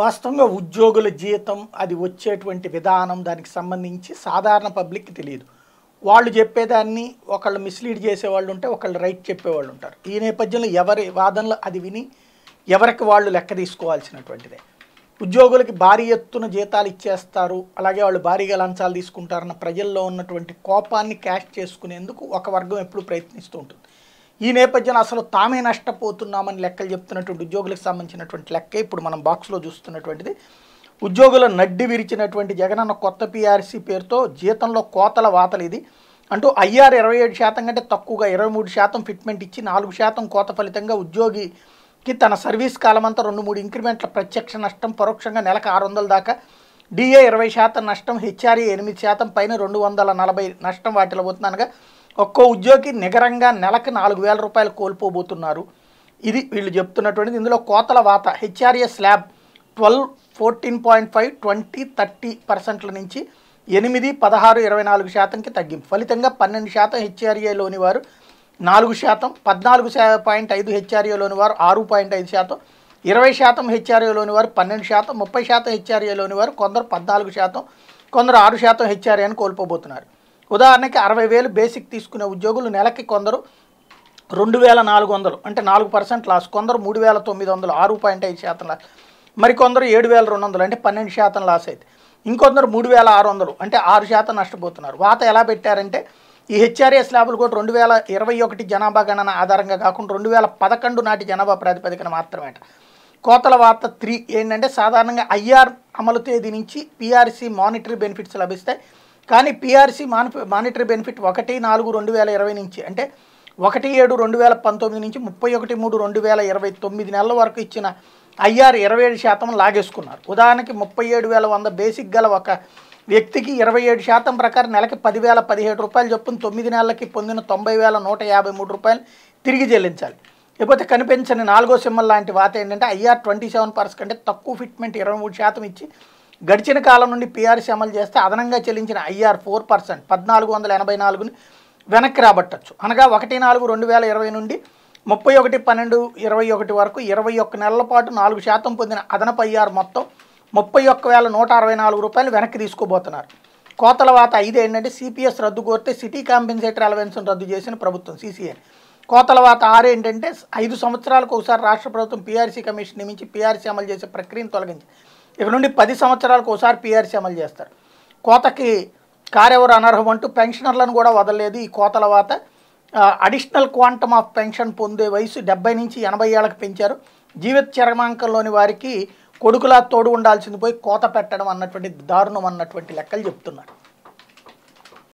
వాస్తవంగా ఉద్యోగుల జీతం అది వచ్చేటువంటి విధానం దానికి సంబంధించి సాధారణ పబ్లిక్కి తెలియదు వాళ్ళు చెప్పేదాన్ని ఒకళ్ళు మిస్లీడ్ చేసేవాళ్ళు ఉంటే ఒకళ్ళు రైట్ చెప్పేవాళ్ళు ఉంటారు ఈ నేపథ్యంలో ఎవరి వాదనలు అది విని ఎవరికి వాళ్ళు లెక్క తీసుకోవాల్సినటువంటిదే ఉద్యోగులకి భారీ ఎత్తున జీతాలు ఇచ్చేస్తారు అలాగే వాళ్ళు భారీగా లంచాలు తీసుకుంటారన్న ప్రజల్లో ఉన్నటువంటి కోపాన్ని క్యాష్ చేసుకునేందుకు ఒక వర్గం ఎప్పుడు ప్రయత్నిస్తూ ఉంటుంది ఈ నేపథ్యంలో అసలు తామే నష్టపోతున్నామని లెక్కలు చెప్తున్నటువంటి ఉద్యోగులకు సంబంధించినటువంటి లెక్క ఇప్పుడు మనం బాక్స్లో చూస్తున్నటువంటిది ఉద్యోగుల నడ్డి విరిచినటువంటి జగన్ అన్న కొత్త పీఆర్సీ పేరుతో జీతంలో కోతల వాతలు ఇది అంటూ ఐఆర్ ఇరవై ఏడు శాతం కంటే తక్కువగా ఇరవై మూడు శాతం ఫిట్మెంట్ ఇచ్చి నాలుగు శాతం కోత ఫలితంగా ఉద్యోగికి తన సర్వీస్ కాలమంతా రెండు మూడు ఇంక్రిమెంట్ల ప్రత్యక్ష నష్టం పరోక్షంగా నెలకు ఆరు వందల దాకా డిఏ ఇరవై శాతం నష్టం హెచ్ఆర్ఏ ఎనిమిది శాతం పైన రెండు వందల నలభై నష్టం వాటిలో పోతున్నానుగా ఒక్కో ఉద్యోగి నిగరంగా నెలకు నాలుగు వేల రూపాయలు కోల్పోబోతున్నారు ఇది వీళ్ళు చెప్తున్నటువంటిది ఇందులో కోతల వాత HRA slab twelve fourteen point five twenty thirty పర్సెంట్ల నుంచి ఎనిమిది పదహారు ఇరవై నాలుగు శాతంకి తగ్గింపు ఫలితంగా పన్నెండు శాతం హెచ్ఆర్ఏలోని వారు నాలుగు శాతం పద్నాలుగు పాయింట్ ఐదు హెచ్ఆర్ఏలోని వారు ఆరు పాయింట్ ఐదు శాతం ఇరవై శాతం హెచ్ఆర్ఏలోని వారు పన్నెండు శాతం ముప్పై శాతం హెచ్ఆర్ఏలోని వారు కొందరు పద్నాలుగు శాతం కొందరు ఆరు శాతం హెచ్ఆర్ఏని కోల్పోబోతున్నారు ఉదాహరణకి అరవై వేలు బేసిక్ తీసుకునే ఉద్యోగులు నెలకి కొందరు రెండు వేల నాలుగు వందలు అంటే నాలుగు పర్సెంట్ లాస్ కొందరు మూడు వేల తొమ్మిది వందలు ఆరు పాయింట్ ఐదు శాతం లాస్ మరికొందరు ఏడు వేల రెండు వందలు అంటే పన్నెండు శాతం లాస్ అయితే ఇంకొందరు మూడు వేల ఆరు వందలు అంటే ఆరు శాతం నష్టపోతున్నారు వాత ఎలా పెట్టారంటే ఈ హెచ్ఆర్ఏ స్లాబులు కూడా రెండు వేల ఇరవై ఒకటి జనాభా గణన ఆధారంగా కాకుండా రెండు వేల పదకొండు నాటి జనాభా ప్రాతిపదికన మాత్రమే కోతల వార్త త్రీ ఏంటంటే సాధారణంగా ఐఆర్ అమలు తేదీ నుంచి పీఆర్సీ మానిటరీ బెనిఫిట్స్ లభిస్తాయి కానీ పిఆర్సీ మానిటరీ బెనిఫిట్ ఒకటి నాలుగు రెండు వేల ఇరవై నుంచి అంటే ఒకటి ఏడు రెండు వేల పంతొమ్మిది నుంచి ముప్పై ఒకటి మూడు రెండు వేల ఇరవై తొమ్మిది నెలల వరకు ఇచ్చిన ఐఆర్ ఇరవై ఏడు శాతం లాగేసుకున్నారు ఉదాహరణకి ముప్పై ఏడు వేల వంద బేసిక్ గల ఒక వ్యక్తికి ఇరవై ఏడు శాతం ప్రకారం నెలకి పదివేల పదిహేడు రూపాయలు చొప్పున తొమ్మిది నెలలకి పొందిన తొంభై వేల నూట యాభై మూడు రూపాయలు తిరిగి చెల్లించాలి లేకపోతే కనిపించని నాలుగో సింహం లాంటి వాత ఏంటంటే ఐఆర్ ట్వంటీ సెవెన్ పర్సెంట్ అంటే తక్కువ ఫిట్మెంట్ ఇరవై మూడు శాతం ఇచ్చి గడిచిన కాలం నుండి పీఆర్సీ అమలు చేస్తే అదనంగా చెల్లించిన ఐఆర్ ఫోర్ పర్సెంట్ పద్నాలుగు వందల ఎనభై నాలుగుని వెనక్కి రాబట్టచ్చు అనగా ఒకటి నాలుగు రెండు వేల ఇరవై నుండి ముప్పై ఒకటి పన్నెండు ఇరవై ఒకటి వరకు ఇరవై ఒక్క నెలల పాటు నాలుగు శాతం పొందిన అదనపు ఐఆర్ మొత్తం ముప్పై ఒక్క వేల నూట అరవై నాలుగు రూపాయలు వెనక్కి తీసుకోబోతున్నారు కోతల వాత ఐదు ఏంటంటే సిపిఎస్ రద్దు కోరితే సిటీ కాంపెన్సేటర్ అలవెన్స్ను రద్దు చేసిన ప్రభుత్వం సీసీఏ కోతల వాత ఆరు ఏంటంటే ఐదు సంవత్సరాలకు ఒకసారి రాష్ట్ర ప్రభుత్వం పీఆర్సీ కమిషన్ నియమించి పీఆర్సీ అమలు చేసే ప్రక్రియను తొలగించింది ఇక నుండి పది సంవత్సరాలకు ఒకసారి పీఆర్సీ అమలు చేస్తారు కోతకి కారెవరు అనర్హం అంటూ పెన్షనర్లను కూడా వదలలేదు ఈ కోతల వాత అడిషనల్ క్వాంటమ్ ఆఫ్ పెన్షన్ పొందే వయసు డెబ్బై నుంచి ఎనభై ఏళ్ళకి పెంచారు జీవిత చరమాంకంలోని వారికి కొడుకులా తోడు ఉండాల్సింది పోయి కోత పెట్టడం అన్నటువంటి దారుణం అన్నటువంటి లెక్కలు చెప్తున్నారు